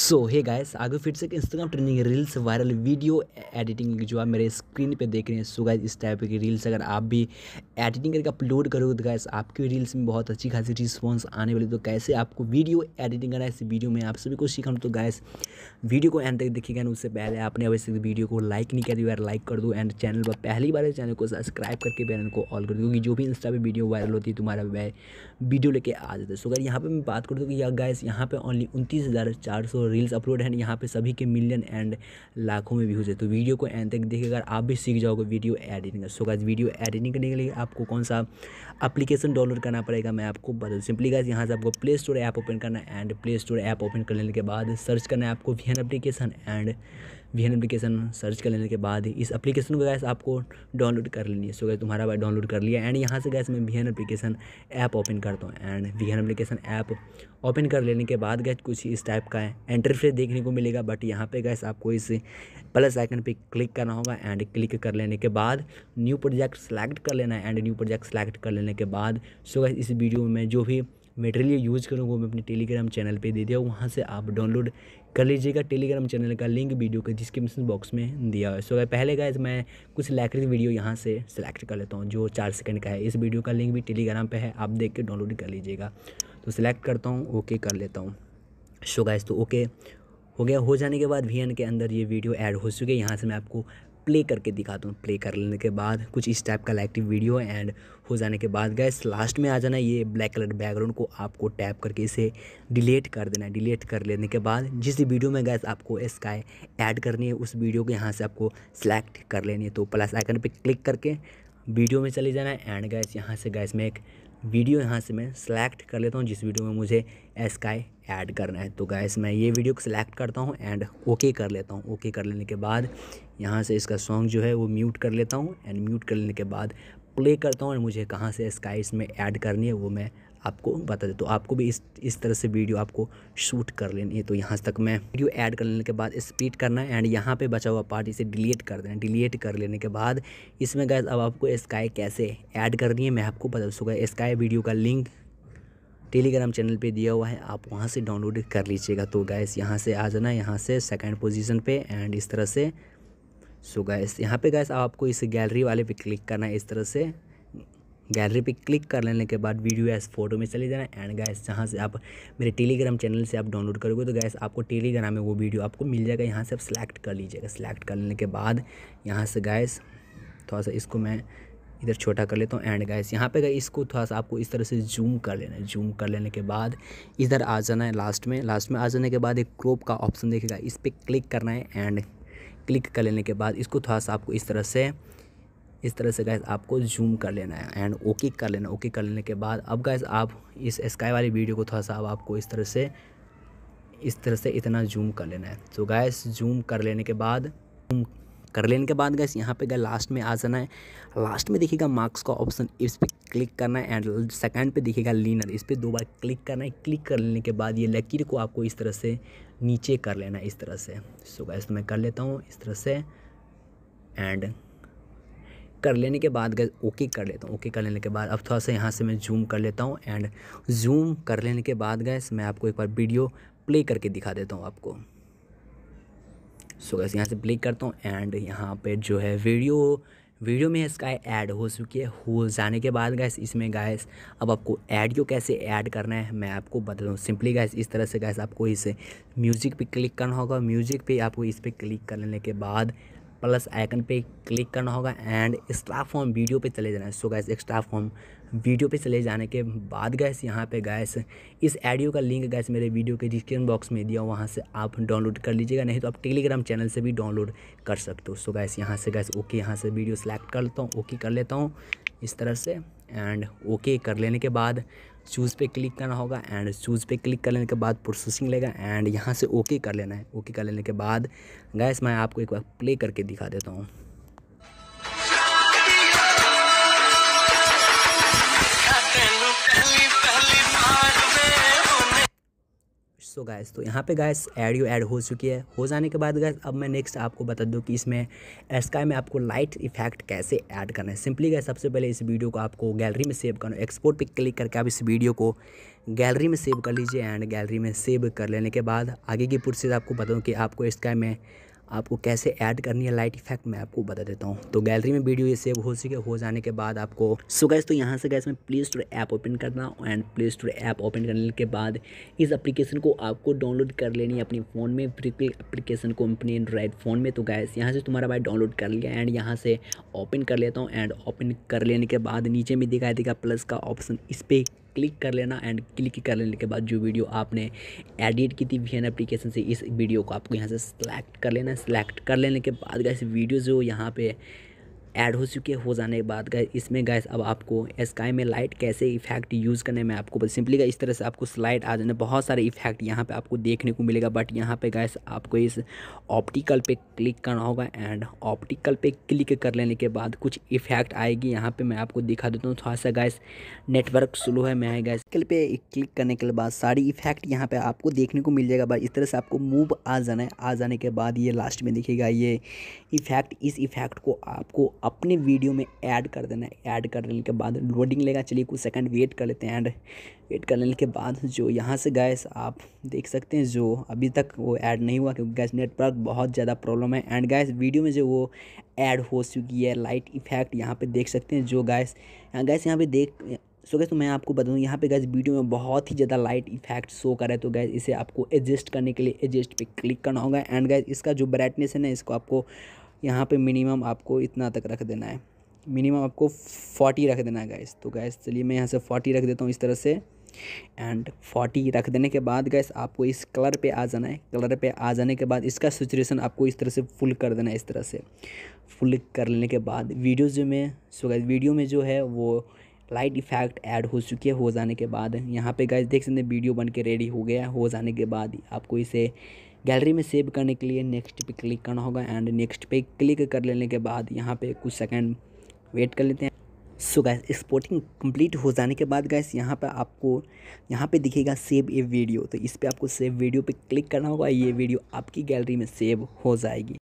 सो hey guys आगे फिर से Instagram trending reels viral video editing जो आप मेरे स्क्रीन पे देख रहे हैं सो गाइस इस टाइप की रील्स अगर आप भी एडिटिंग करके अपलोड करोगे तो गाइस आपकी रील्स में बहुत अच्छी खासी रिस्पॉन्स आने वाली तो कैसे आपको वीडियो एडिटिंग करना है इस वीडियो में आप सभी को सीखा तो गाइस वीडियो को एंड तक देखिएगा उससे पहले आपने अवश्य वीडियो को लाइक नहीं कर दिया लाइक कर दो एंड चैनल पर पहली बार चैनल को सब्सक्राइब करके बैनल को ऑल कर दो क्योंकि जो भी इंस्टा पर वीडियो वायरल होती है तुम्हारा वीडियो लेके आ जाता है सो अगर यहाँ पर मैं बात करूँ तो यार गाइस यहाँ पर ओनली उनतीस हज़ार चार सौ रील्स अपलोड है यहाँ पे सभी के मिलियन एंड लाखों में व्यूज़ है तो वीडियो को एंड तक देखिए अगर आप भी सीख जाओगे video editing so guys video editing करने के लिए आपको कौन सा अप्लीकेशन डाउनलोड करना पड़ेगा मैं आपको बता सिंपली गाइज यहाँ से आपको प्ले स्टोर ऐप ओपन करना and play store app open करने के बाद सर्च करना है आपको V N application and V N application search कर लेने के बाद इस एप्लीकेशन को गैस आपको डाउनलोड कर लेनी है सो गैस तुम्हारा भाई डाउनलोड कर लिया एंड यहाँ से गैस मैं V N application app open करता हूँ and V N application app open कर लेने के बाद गैस कुछ इस टाइप का है इंटरफेस देखने को मिलेगा बट यहाँ पर गैस आपको इस प्लस आइकन पर क्लिक करना होगा एंड क्लिक कर लेने के बाद न्यू प्रोजेक्ट सेलेक्ट कर लेना है एंड न्यू प्रोजेक्ट सेलेक्ट कर लेने के बाद सो गैस इस वीडियो में जो भी मटेरियल यूज करूँगा वो मैं अपने टेलीग्राम चैनल पर दे दिया वहाँ से आप डाउनलोड कर लीजिएगा टेलीग्राम चैनल का लिंक वीडियो के डिस्क्रिप्शन बॉक्स में दिया है सो so, पहले गाइज मैं कुछ लैक्रिज वीडियो यहाँ से सेलेक्ट कर लेता हूँ जो चार सेकंड का है इस वीडियो का लिंक भी टेलीग्राम पे है आप देख के डाउनलोड कर लीजिएगा तो सिलेक्ट करता हूँ ओके कर लेता हूँ सो गाइज तो ओके हो गया हो जाने के बाद वी के अंदर ये वीडियो ऐड हो चुके हैं यहाँ से मैं आपको प्ले करके दिखाता हूँ प्ले कर लेने के बाद कुछ इस टाइप का लाइक्टिव वीडियो एंड हो जाने के बाद गैस लास्ट में आ जाना ये ब्लैक कलर बैकग्राउंड को आपको टैप करके इसे डिलीट कर देना है डिलीट कर लेने के बाद जिस वीडियो में गैस आपको स्काई ऐड करनी है उस वीडियो को यहाँ से आपको सेलेक्ट कर लेनी है तो प्लस आइकन पर क्लिक करके वीडियो में चले जाना है एंड गैस यहाँ से गैस में एक वीडियो यहाँ से मैं सेलेक्ट कर लेता हूँ जिस वीडियो में मुझे स्काई ऐड करना है तो गैस मैं ये वीडियो को सिलेक्ट करता हूँ एंड ओके कर लेता हूँ ओके कर लेने के बाद यहाँ से इसका सॉन्ग जो है वो म्यूट कर लेता हूँ एंड म्यूट कर लेने के बाद प्ले करता हूँ और मुझे कहाँ से स्काई इसमें ऐड करनी है वो मैं आपको बता देता हूँ आपको भी इस इस तरह से वीडियो आपको शूट कर लेनी है तो यहाँ तक मैं वीडियो ऐड कर लेने के बाद स्पीड करना है एंड यहाँ पे बचा हुआ पार्ट इसे डिलीट कर देना डिलीट कर लेने के बाद इसमें गैस अब आपको स्काई कैसे ऐड करनी है मैं आपको बता दूँगा स्काई वीडियो का लिंक टेलीग्राम चैनल पे दिया हुआ है आप वहाँ से डाउनलोड कर लीजिएगा तो गैस यहाँ से आ जाना यहाँ से सेकंड पोजीशन पे एंड इस तरह से सो गैस यहाँ पे गैस आपको इस गैलरी वाले पे क्लिक करना है इस तरह से गैलरी पे क्लिक कर लेने के बाद वीडियो एस फोटो में चले जाना एंड गैस जहाँ से आप मेरे टेलीग्राम चैनल से आप डाउनलोड करोगे तो गैस आपको टेलीग्राम में वो वीडियो आपको मिल जाएगा यहाँ से आप सेलेक्ट कर लीजिएगा सेलेक्ट कर लेने के बाद यहाँ से गैस थोड़ा सा इसको मैं इधर छोटा कर लेता हूँ एंड गैस यहाँ पे गए इसको थोड़ा सा आपको इस तरह से जूम कर लेना है जूम कर लेने के बाद इधर आ जाना है लास्ट में लास्ट में आ जाने के बाद एक क्रोप का ऑप्शन देखेगा इस पर क्लिक करना है एंड क्लिक कर लेने के बाद इसको थोड़ा सा आपको इस तरह से इस तरह से गैस आपको जूम कर लेना है एंड ओके कर लेना ओके कर लेने के बाद अब गैस आप इस स्काई वाली वीडियो को थोड़ा सा अब आपको इस तरह से इस तरह से इतना जूम कर लेना है तो गैस जूम कर लेने के बाद कर लेने के बाद गैस यहाँ पे गए लास्ट में आ जाना है लास्ट में देखिएगा मार्क्स का ऑप्शन इस पर क्लिक करना है एंड सेकंड पे देखिएगा लीनर इस पर दो बार क्लिक करना है क्लिक कर लेने के बाद ये लकीर को आपको इस तरह से नीचे कर लेना है इस तरह से सो गैस तो मैं कर लेता हूँ इस तरह से एंड कर लेने के बाद गए ओके कर लेता हूँ ओके कर लेने के बाद अब थोड़ा सा यहाँ से मैं जूम कर लेता हूँ एंड जूम कर लेने के बाद गए मैं आपको एक बार वीडियो प्ले करके दिखा देता हूँ आपको सो गैस यहाँ से क्लिक करता हूँ एंड यहाँ पे जो है वीडियो वीडियो में इसका ऐड हो चुकी है हो जाने के बाद गैस इसमें गैस अब आपको ऐड को कैसे ऐड करना है मैं आपको बता दूँ सिंपली गैस इस तरह से गैस आपको इसे म्यूज़िक पे क्लिक करना होगा म्यूज़िक पे आपको इस पर क्लिक करने के बाद प्लस आइकन पे क्लिक करना होगा एंड एक्स्ट्रा फॉर्म वीडियो पे चले जाना है so guys extra form video पे चले जाने के बाद गैस यहाँ पे गैस इस ऑडियो का लिंक गैस मेरे वीडियो के डिस्क्रिप्शन बॉक्स में दिया वहाँ से आप डाउनलोड कर लीजिएगा नहीं तो आप टेलीग्राम चैनल से भी डाउनलोड कर सकते हो सो गैस यहाँ से गैस ओके यहाँ से वीडियो सेलेक्ट कर लेता हूँ ओके कर लेता हूँ इस तरह से एंड ओके कर लेने के बाद चूज़ पे क्लिक करना होगा एंड चूज़ पे क्लिक कर लेने के बाद प्रोसेसिंग लेगा एंड यहाँ से ओके कर लेना है ओके कर लेने के बाद गैस मैं आपको एक बार प्ले करके दिखा देता हूँ सो गैस तो यहाँ पे गैस यू ऐड हो चुकी है हो जाने के बाद गैस अब मैं नेक्स्ट आपको बता दूँ कि इसमें स्काई में आपको लाइट इफेक्ट कैसे ऐड करना है सिंपली गैस सबसे पहले इस वीडियो को आपको गैलरी में सेव करना एक्सपोर्ट पे क्लिक करके आप इस वीडियो को गैलरी में सेव कर लीजिए एंड गैलरी में सेव कर लेने के बाद आगे की प्रोसेस आपको बताऊँ कि आपको स्काई में आपको कैसे ऐड करनी है लाइट इफेक्ट मैं आपको बता देता हूँ तो गैलरी में वीडियो ये सेव हो सके हो जाने के बाद आपको सो गैस तो यहाँ से गैस में प्ले स्टोर ऐप ओपन करना and play store app open करने के बाद इस एप्लीकेशन को आपको डाउनलोड कर लेनी है अपने फ़ोन में बिल्कुल एप्लीकेशन को अपने एंड्रॉयड फ़ोन में तो गैस यहाँ से तुम्हारा भाई डाउनलोड कर लिया एंड यहाँ से ओपन कर लेता हूँ एंड ओपन कर लेने के बाद नीचे में दिखाई देगा प्लस का ऑप्शन इस पर क्लिक कर लेना एंड क्लिक कर लेने के बाद जो वीडियो आपने एडिट की थी वी एन एप्लीकेशन से इस वीडियो को आपको यहाँ से सिलेक्ट कर लेना है सिलेक्ट कर लेने के बाद गैस वीडियो जो यहाँ पे ऐड हो चुके हो जाने के बाद गए इसमें गैस अब आपको स्काई में लाइट कैसे इफेक्ट यूज़ करने में आपको सिंपली का इस तरह से आपको स्लाइड आ जाने बहुत सारे इफेक्ट यहाँ पे आपको देखने को मिलेगा बट यहाँ पे गैस आपको इस ऑप्टिकल पे क्लिक करना होगा एंड ऑप्टिकल पे क्लिक कर लेने के बाद कुछ इफेक्ट आएगी यहाँ पर मैं आपको दिखा देता हूँ थोड़ा सा गैस नेटवर्क स्लो है मैं गैस कल पे क्लिक करने के बाद सारी इफेक्ट यहाँ पर आपको देखने को मिल जाएगा बट इस तरह से आपको मूव आ जाना है आ जाने के बाद ये लास्ट में दिखेगा ये इफेक्ट इस इफेक्ट को आपको अपने वीडियो में ऐड कर देना है ऐड करने के बाद लोडिंग लेगा चलिए कुछ सेकंड वेट कर लेते हैं एंड वेट करने के बाद जो यहाँ से गैस आप देख सकते हैं जो अभी तक वो ऐड नहीं हुआ क्योंकि गैस नेटवर्क बहुत ज़्यादा प्रॉब्लम है एंड गैस वीडियो में जो वो ऐड हो चुकी है लाइट इफेक्ट यहाँ पर देख सकते हैं जो गैस गैस हाँ यहाँ पर देख सो गैस तो मैं आपको बता दूँ यहाँ पे गैस वीडियो में बहुत ही ज़्यादा लाइट इफेक्ट शो कर रहा है तो गैस इसे आपको एडजस्ट करने के लिए एडजस्ट पे क्लिक करना होगा एंड गैस इसका जो ब्राइटनेस है ना इसको आपको यहाँ पे मिनिमम आपको इतना तक रख देना है मिनिमम आपको फोर्टी रख देना है गैस तो गैस चलिए मैं यहाँ से फोर्टी रख देता हूँ इस तरह से एंड फोर्टी रख देने के बाद गैस आपको इस कलर पे आ जाना है कलर पे आ जाने के बाद इसका सिचुएसन आपको इस तरह से फुल कर देना है इस तरह से फुल कर लेने के बाद वीडियो जो में सो गैस वीडियो में जो है वो लाइट इफेक्ट ऐड हो चुकी है हो जाने के बाद यहाँ पे गैस देख सकते हैं वीडियो बन के रेडी हो गया हो जाने के बाद आपको इसे गैलरी में सेव करने के लिए नेक्स्ट पे क्लिक करना होगा एंड नेक्स्ट पे क्लिक कर लेने के बाद यहाँ पे कुछ सेकंड वेट कर लेते हैं सो गैस एक्सपोर्टिंग कंप्लीट हो जाने के बाद गैस यहाँ पे आपको यहाँ पे दिखेगा सेव ए वीडियो तो इस पर आपको सेव वीडियो पे क्लिक करना होगा ये वीडियो आपकी गैलरी में सेव हो जाएगी